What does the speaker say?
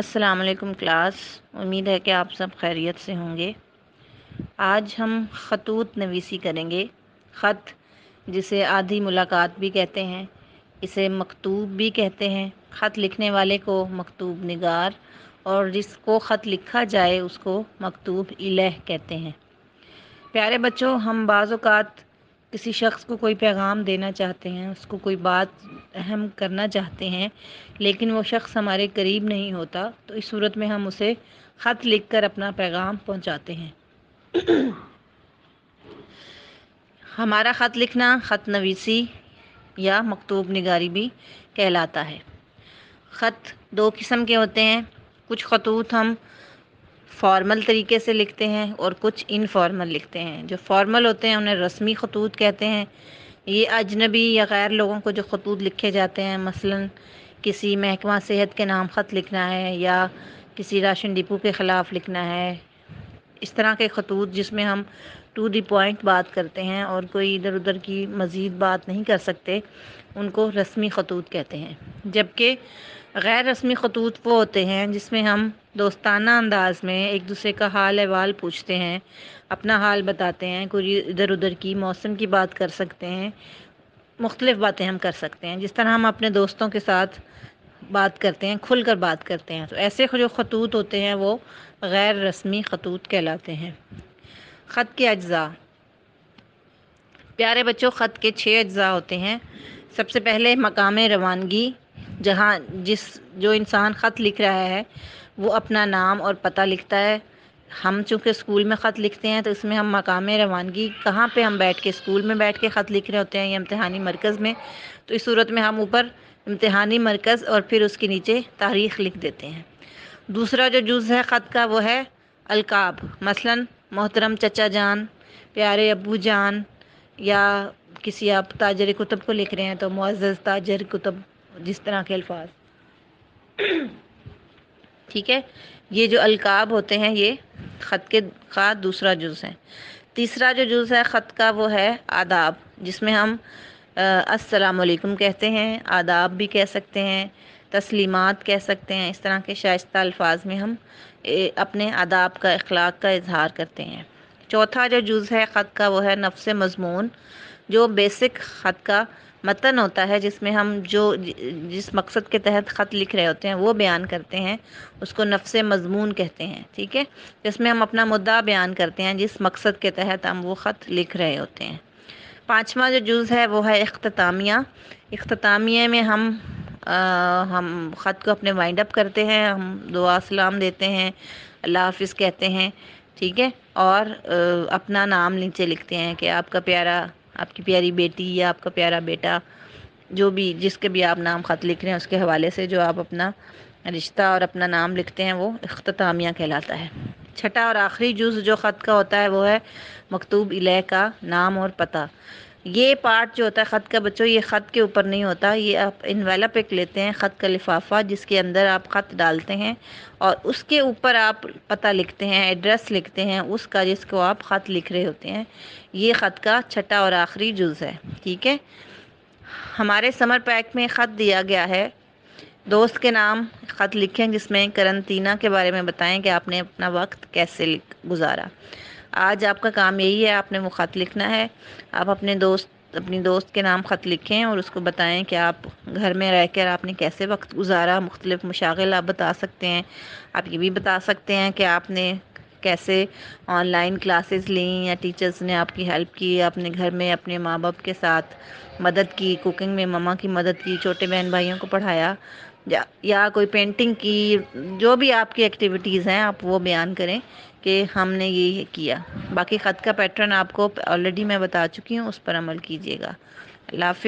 अस्सलाम वालेकुम क्लास उम्मीद है कि आप सब खैरियत से होंगे आज हम खतूत नवीसी करेंगे ख़त जिसे आधी मुलाकात भी कहते हैं इसे मकतूब भी कहते हैं ख़त लिखने वाले को मकतूब निगार और जिसको ख़त लिखा जाए उसको मकतूब इलह कहते हैं प्यारे बच्चों हम बाज़ात किसी शख्स को कोई पैगाम देना चाहते हैं उसको कोई बात अहम करना चाहते हैं लेकिन वो शख्स हमारे करीब नहीं होता तो इस सूरत में हम उसे ख़त लिख कर अपना पैगाम पहुंचाते हैं हमारा ख़त लिखना ख़त नवीसी या मकतूब निगारी भी कहलाता है ख़त दो किस्म के होते हैं कुछ खतूत हम फॉर्मल तरीके से लिखते हैं और कुछ इनफॉर्मल लिखते हैं जो फॉर्मल होते हैं उन्हें रस्मी खतूत कहते हैं ये अजनबी या गैर लोगों को जो खतूत लिखे जाते हैं मसलन किसी महकमा सेहत के नाम ख़त लिखना है या किसी राशन डिपो के ख़िलाफ़ लिखना है इस तरह के खतूत जिसमें हम टू दी पॉइंट बात करते हैं और कोई इधर उधर की मज़ीद बात नहीं कर सकते उनको रस्मी खतूत कहते हैं जबकि गैर रस्मी खतूत वो होते हैं जिसमें हम दोस्ताना अंदाज में एक दूसरे का हाल अहवाल पूछते हैं अपना हाल बताते हैं कोई इधर उधर की मौसम की बात कर सकते हैं मुख्तलिफ़ बातें हम कर सकते हैं जिस तरह हम अपने दोस्तों के साथ बात करते हैं खुल कर बात करते हैं तो ऐसे जो खतूत होते हैं वो गैर रस्मी खतूत कहलाते हैं ख़त के अज्जा प्यारे बच्चों ख़त के छः अज्जा होते हैं सबसे पहले मकाम रवानगी जहाँ जिस जो इंसान ख़त लिख रहा है वो अपना नाम और पता लिखता है हम चूँकि स्कूल में ख़त लिखते हैं तो इसमें हम मकाम रवानगी कहाँ पे हम बैठ के स्कूल में बैठ के ख़त लिख रहे होते हैं या इम्तहानी मरकज़ में तो इस सूरत में हम ऊपर इम्तहानी मरकज़ और फिर उसके नीचे तारीख लिख देते हैं दूसरा जो जुज़ है ख़त का वो है अलकाब मसलन मोहतरम चचा जान प्यारे अबू जान या किसी आप ताजर कुतुब को लिख रहे हैं तो मुआज़ ताजर कुतुब जिस तरह के अल्फाज ठीक है ये जो अलकाब होते हैं ये ख़त के का दूसरा जुज़ है तीसरा जो जुज़ है ख़त का वो है आदाब जिसमें हम असलकम कहते हैं आदाब भी कह सकते हैं तस्लीमात कह सकते हैं इस तरह के शाइस्ता अल्फाज में हम ए, अपने आदाब का अखलाक का इजहार करते हैं चौथा जो जुज़ है ख़त का वो है नफ्स मजमून जो बेसिक ख़त का मतन होता है जिसमें हम जो जिस मकसद के तहत ख़त लिख रहे होते हैं वो बयान करते हैं उसको नफ्स मजमून कहते हैं ठीक है जिसमें हम अपना मुद्दा बयान करते हैं जिस मकसद के तहत हम वो ख़त लिख रहे होते हैं पाँचवा जो जुज़ है वो है अख्तामिया अख्तामिया में हम आ, हम ख़त को अपने वाइंड अप करते हैं हम दुआ सलाम देते हैं अल्लाह हाफिज़ कहते हैं ठीक है और आ, अपना नाम नीचे लिखते हैं कि आपका प्यारा आपकी प्यारी बेटी या आपका प्यारा बेटा जो भी जिसके भी आप नाम ख़त लिख रहे हैं उसके हवाले से जो आप अपना रिश्ता और अपना नाम लिखते हैं वो अख्तामिया कहलाता है छठा और आखिरी जुज़ जो ख़त का होता है वो है मकतूब इले का नाम और पता ये पार्ट जो होता है ख़त का बच्चों ये ख़त के ऊपर नहीं होता ये आप इनवेला पेक लेते हैं ख़त का लिफाफा जिसके अंदर आप ख़त डालते हैं और उसके ऊपर आप पता लिखते हैं एड्रेस लिखते हैं उसका जिसको आप ख़त लिख रहे होते हैं ये ख़त का छठा और आखिरी जुज़ है ठीक है हमारे समर पैक में ख़त दिया गया है दोस्त के नाम ख़त लिखें जिसमें करंतना के बारे में बताएं कि आपने अपना वक्त कैसे गुजारा आज आपका काम यही है आपने वो ख़त लिखना है आप अपने दोस्त अपनी दोस्त के नाम ख़त लिखें और उसको बताएं कि आप घर में रह कर आपने कैसे वक्त गुजारा मुख्तलिफ़ मशागिल आप बता सकते हैं आप ये भी बता सकते हैं कि आपने कैसे ऑनलाइन क्लासेस ली या टीचर्स ने आपकी हेल्प की अपने घर में अपने माँ बाप के साथ मदद की कुकिंग में ममा की मदद की छोटे बहन भाइयों को पढ़ाया या, या कोई पेंटिंग की जो भी आपकी एक्टिविटीज़ हैं आप वो बयान करें कि हमने ये किया बाकी ख़त का पैटर्न आपको ऑलरेडी मैं बता चुकी हूँ उस पर अमल कीजिएगा अल्लाह